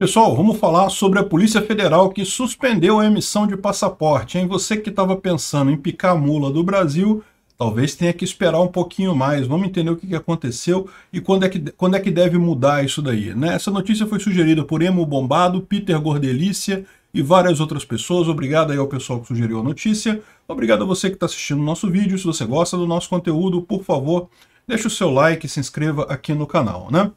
Pessoal, vamos falar sobre a Polícia Federal que suspendeu a emissão de passaporte. Hein? Você que estava pensando em picar a mula do Brasil, talvez tenha que esperar um pouquinho mais. Vamos entender o que, aconteceu e quando é que, quando é que deve mudar isso daí. Né? Essa notícia foi sugerida por Emo Bombado, Peter Gordelícia e várias outras pessoas. Obrigado aí ao pessoal que sugeriu a notícia. Obrigado a você que está assistindo o nosso vídeo. Se você gosta do nosso conteúdo, por favor, deixe o seu like e se inscreva aqui no canal. Né?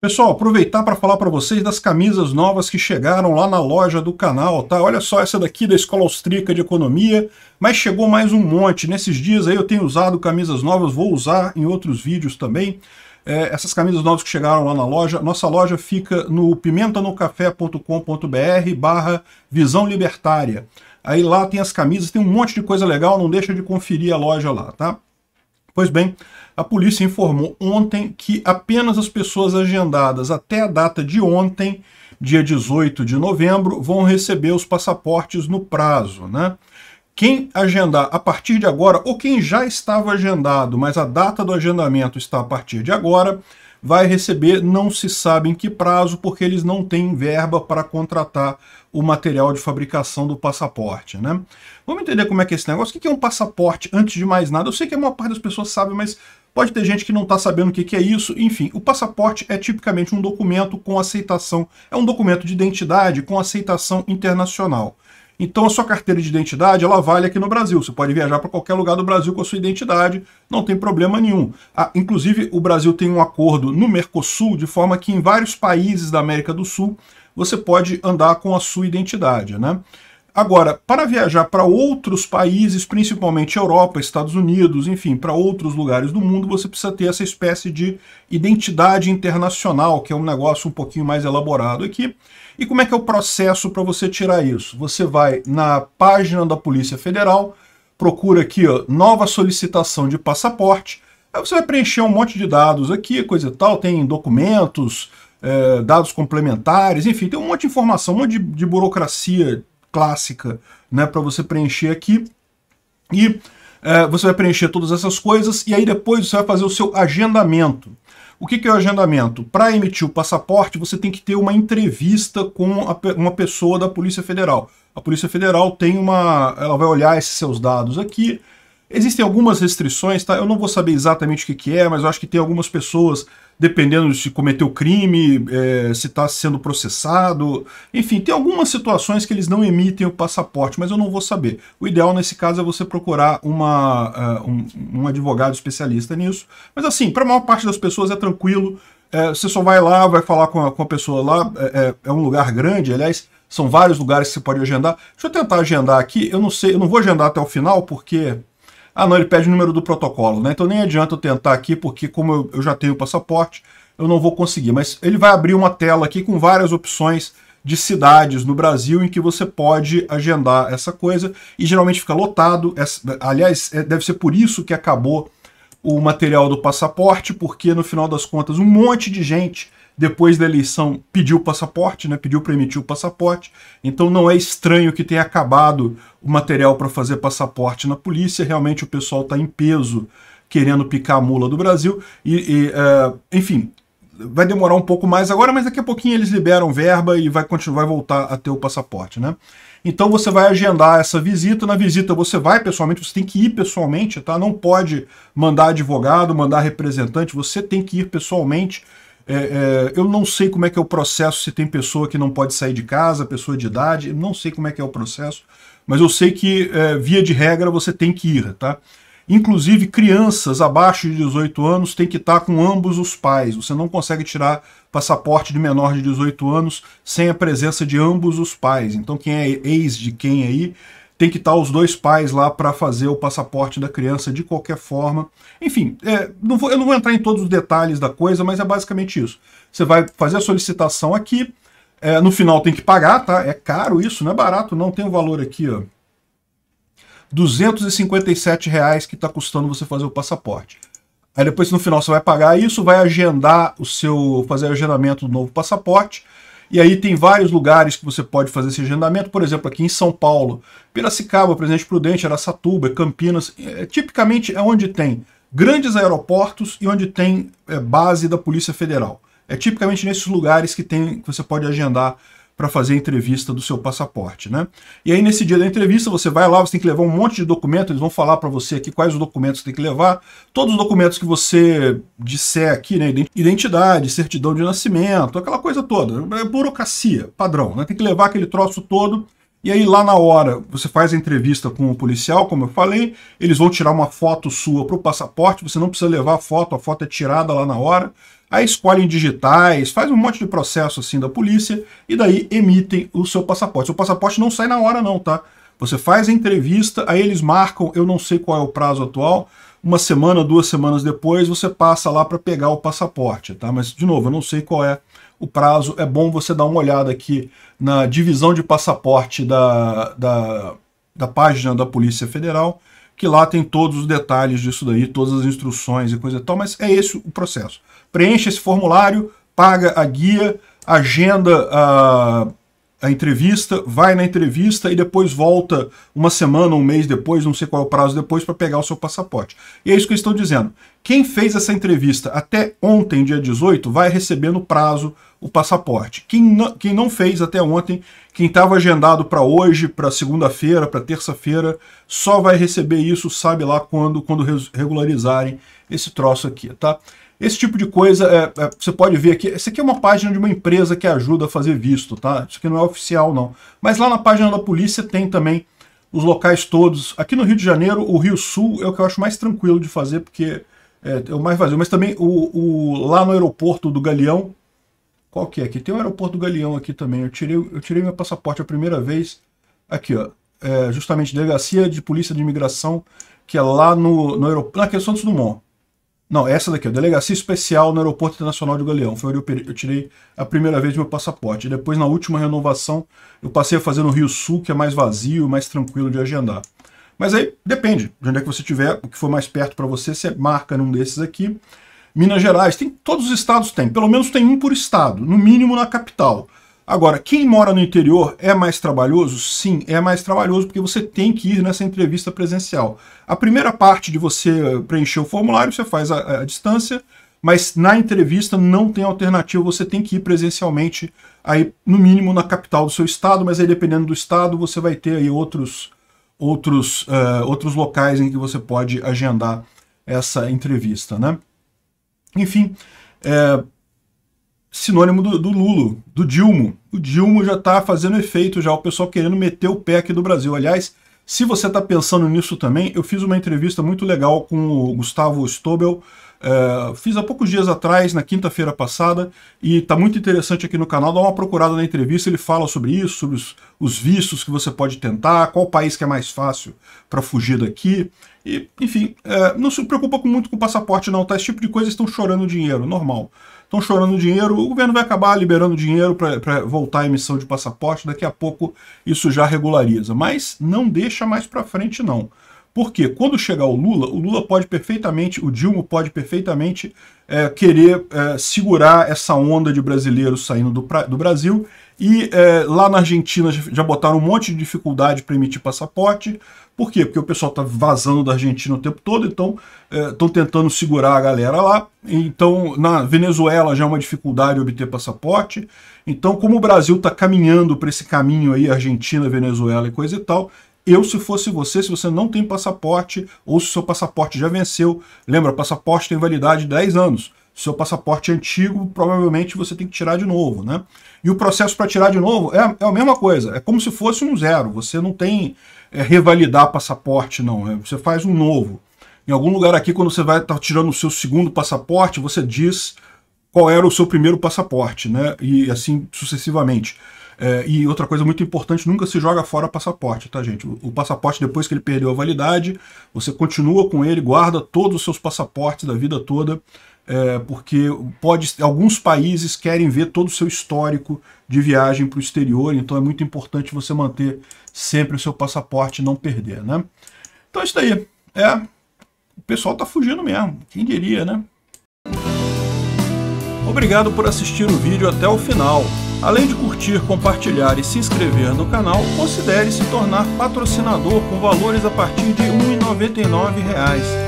Pessoal, aproveitar para falar para vocês das camisas novas que chegaram lá na loja do canal, tá? Olha só essa daqui da Escola Austríaca de Economia, mas chegou mais um monte. Nesses dias aí eu tenho usado camisas novas, vou usar em outros vídeos também. É, essas camisas novas que chegaram lá na loja, nossa loja fica no pimentanocafé.com.br barra visão libertária. Aí lá tem as camisas, tem um monte de coisa legal, não deixa de conferir a loja lá, tá? Pois bem, a polícia informou ontem que apenas as pessoas agendadas até a data de ontem, dia 18 de novembro, vão receber os passaportes no prazo, né? Quem agendar a partir de agora, ou quem já estava agendado, mas a data do agendamento está a partir de agora, vai receber, não se sabe em que prazo, porque eles não têm verba para contratar o material de fabricação do passaporte, né? Vamos entender como é que é esse negócio. O que é um passaporte, antes de mais nada? Eu sei que a maior parte das pessoas sabe, mas pode ter gente que não está sabendo o que, que é isso. Enfim, o passaporte é tipicamente um documento com aceitação, é um documento de identidade com aceitação internacional. Então a sua carteira de identidade ela vale aqui no Brasil. Você pode viajar para qualquer lugar do Brasil com a sua identidade, não tem problema nenhum. Ah, inclusive o Brasil tem um acordo no Mercosul de forma que em vários países da América do Sul você pode andar com a sua identidade, né? Agora, para viajar para outros países, principalmente Europa, Estados Unidos, enfim, para outros lugares do mundo, você precisa ter essa espécie de identidade internacional, que é um negócio um pouquinho mais elaborado aqui. E como é que é o processo para você tirar isso? Você vai na página da Polícia Federal, procura aqui, ó, nova solicitação de passaporte, aí você vai preencher um monte de dados aqui, coisa e tal, tem documentos, é, dados complementares, enfim, tem um monte de informação, um monte de, de burocracia clássica, né, para você preencher aqui. E é, você vai preencher todas essas coisas e aí depois você vai fazer o seu agendamento. O que, que é o agendamento? Para emitir o passaporte, você tem que ter uma entrevista com a, uma pessoa da Polícia Federal. A Polícia Federal tem uma. Ela vai olhar esses seus dados aqui, Existem algumas restrições, tá? Eu não vou saber exatamente o que, que é, mas eu acho que tem algumas pessoas, dependendo de se cometeu crime, é, se está sendo processado, enfim, tem algumas situações que eles não emitem o passaporte, mas eu não vou saber. O ideal nesse caso é você procurar uma, uh, um, um advogado especialista nisso. Mas assim, para a maior parte das pessoas é tranquilo, é, você só vai lá, vai falar com a, com a pessoa lá, é, é, é, um lugar grande, aliás, são vários lugares que você pode agendar. Deixa eu tentar agendar aqui, eu não sei, eu não vou agendar até o final, porque ah, não, ele pede o número do protocolo, né? Então nem adianta eu tentar aqui, porque como eu já tenho o passaporte, eu não vou conseguir. Mas ele vai abrir uma tela aqui com várias opções de cidades no Brasil em que você pode agendar essa coisa e geralmente fica lotado. Aliás, é, deve ser por isso que acabou o material do passaporte, porque no final das contas um monte de gente depois da eleição pediu o passaporte, né? pediu para emitir o passaporte, então não é estranho que tenha acabado o material para fazer passaporte na polícia, realmente o pessoal está em peso querendo picar a mula do Brasil, e, e uh, enfim, vai demorar um pouco mais agora, mas daqui a pouquinho eles liberam verba e vai continuar vai voltar a ter o passaporte, né? Então você vai agendar essa visita, na visita você vai pessoalmente, você tem que ir pessoalmente, tá? Não pode mandar advogado, mandar representante, você tem que ir pessoalmente é, é, eu não sei como é que é o processo, se tem pessoa que não pode sair de casa, pessoa de idade, não sei como é que é o processo, mas eu sei que, é, via de regra, você tem que ir, tá? Inclusive, crianças abaixo de 18 anos têm que estar com ambos os pais. Você não consegue tirar passaporte de menor de 18 anos sem a presença de ambos os pais. Então, quem é ex de quem aí tem que estar tá os dois pais lá para fazer o passaporte da criança de qualquer forma. Enfim, é, não vou, eu não vou entrar em todos os detalhes da coisa, mas é basicamente isso. Você vai fazer a solicitação aqui, é, no final tem que pagar, tá? É caro isso, não é barato não, tem o um valor aqui, ó. R$ 257 reais que está custando você fazer o passaporte. Aí depois no final você vai pagar isso, vai agendar o seu, fazer o agendamento do novo passaporte, e aí tem vários lugares que você pode fazer esse agendamento, por exemplo, aqui em São Paulo, Piracicaba, Presidente Prudente, Aracatuba, Campinas, é, tipicamente é onde tem grandes aeroportos e onde tem é, base da Polícia Federal. É tipicamente nesses lugares que, tem, que você pode agendar para fazer a entrevista do seu passaporte, né? E aí nesse dia da entrevista você vai lá, você tem que levar um monte de documento, eles vão falar para você aqui quais os documentos que tem que levar, todos os documentos que você disser aqui, né, identidade, certidão de nascimento, aquela coisa toda, é burocracia, padrão, né? Tem que levar aquele troço todo e aí, lá na hora, você faz a entrevista com o policial, como eu falei, eles vão tirar uma foto sua para o passaporte, você não precisa levar a foto, a foto é tirada lá na hora. Aí escolhem digitais, faz um monte de processo assim da polícia e daí emitem o seu passaporte. O passaporte não sai na hora, não, tá? Você faz a entrevista, aí eles marcam, eu não sei qual é o prazo atual, uma semana, duas semanas depois, você passa lá para pegar o passaporte, tá? Mas, de novo, eu não sei qual é o prazo, é bom você dar uma olhada aqui na divisão de passaporte da, da, da página da Polícia Federal, que lá tem todos os detalhes disso daí, todas as instruções e coisa e tal, mas é esse o processo. Preenche esse formulário, paga a guia, agenda a, a entrevista, vai na entrevista e depois volta uma semana, um mês depois, não sei qual é o prazo depois, para pegar o seu passaporte. E é isso que eu estou dizendo. Quem fez essa entrevista até ontem, dia 18, vai receber no prazo o passaporte. Quem não, quem não fez até ontem, quem estava agendado para hoje, para segunda-feira, para terça-feira, só vai receber isso, sabe lá quando, quando regularizarem esse troço aqui, tá? Esse tipo de coisa, é, é, você pode ver aqui, essa aqui é uma página de uma empresa que ajuda a fazer visto, tá? Isso aqui não é oficial, não. Mas lá na página da polícia tem também os locais todos. Aqui no Rio de Janeiro, o Rio Sul é o que eu acho mais tranquilo de fazer, porque é, é o mais vazio. Mas também o, o, lá no aeroporto do Galeão, qual que é aqui? Tem o aeroporto do Galeão aqui também. Eu tirei, eu tirei meu passaporte a primeira vez. Aqui, ó. É, justamente delegacia de polícia de imigração, que é lá no, no aeroporto. Na questão do Dumont. Não, essa daqui, a Delegacia Especial no Aeroporto Internacional de Galeão. Foi onde eu tirei a primeira vez meu passaporte. Depois, na última renovação, eu passei a fazer no Rio Sul, que é mais vazio, mais tranquilo de agendar. Mas aí depende de onde é que você tiver, o que for mais perto para você, você marca num desses aqui. Minas Gerais, tem todos os estados têm, pelo menos tem um por estado, no mínimo na capital. Agora, quem mora no interior é mais trabalhoso? Sim, é mais trabalhoso porque você tem que ir nessa entrevista presencial. A primeira parte de você preencher o formulário, você faz a, a distância, mas na entrevista não tem alternativa, você tem que ir presencialmente, aí no mínimo na capital do seu estado, mas aí dependendo do estado você vai ter aí outros, outros, uh, outros locais em que você pode agendar essa entrevista, né? Enfim, é, sinônimo do, do Lulo, do Dilmo. O Dilmo já está fazendo efeito, já o pessoal querendo meter o pé aqui do Brasil. Aliás, se você está pensando nisso também, eu fiz uma entrevista muito legal com o Gustavo Stobel, é, fiz há poucos dias atrás, na quinta-feira passada, e está muito interessante aqui no canal, dá uma procurada na entrevista, ele fala sobre isso, sobre os, os vistos que você pode tentar, qual país que é mais fácil para fugir daqui, e enfim, é, não se preocupa muito com o passaporte não, tá? Esse tipo de coisa estão chorando dinheiro, normal estão chorando dinheiro, o governo vai acabar liberando dinheiro para voltar a emissão de passaporte, daqui a pouco isso já regulariza. Mas não deixa mais para frente não. Porque quando chegar o Lula, o Lula pode perfeitamente, o Dilma pode perfeitamente é, querer é, segurar essa onda de brasileiros saindo do, do Brasil e é, lá na Argentina já botaram um monte de dificuldade para emitir passaporte. Por quê? Porque o pessoal está vazando da Argentina o tempo todo, então estão é, tentando segurar a galera lá. Então, na Venezuela já é uma dificuldade obter passaporte. Então, como o Brasil está caminhando para esse caminho aí, Argentina, Venezuela e coisa e tal, eu, se fosse você, se você não tem passaporte ou se o seu passaporte já venceu, lembra, passaporte tem validade de 10 anos seu passaporte antigo, provavelmente você tem que tirar de novo, né? E o processo para tirar de novo é, é a mesma coisa, é como se fosse um zero, você não tem é, revalidar passaporte, não, é, você faz um novo. Em algum lugar aqui, quando você vai estar tá tirando o seu segundo passaporte, você diz qual era o seu primeiro passaporte, né? E assim sucessivamente. É, e outra coisa muito importante, nunca se joga fora passaporte, tá, gente? O, o, passaporte, depois que ele perdeu a validade, você continua com ele, guarda todos os seus passaportes da vida toda é, porque pode, alguns países querem ver todo o seu histórico de viagem para o exterior, então é muito importante você manter sempre o seu passaporte e não perder, né? Então é isso daí. É, o pessoal está fugindo mesmo, quem diria, né? Obrigado por assistir o vídeo até o final. Além de curtir, compartilhar e se inscrever no canal, considere se tornar patrocinador com valores a partir de R$ 1,99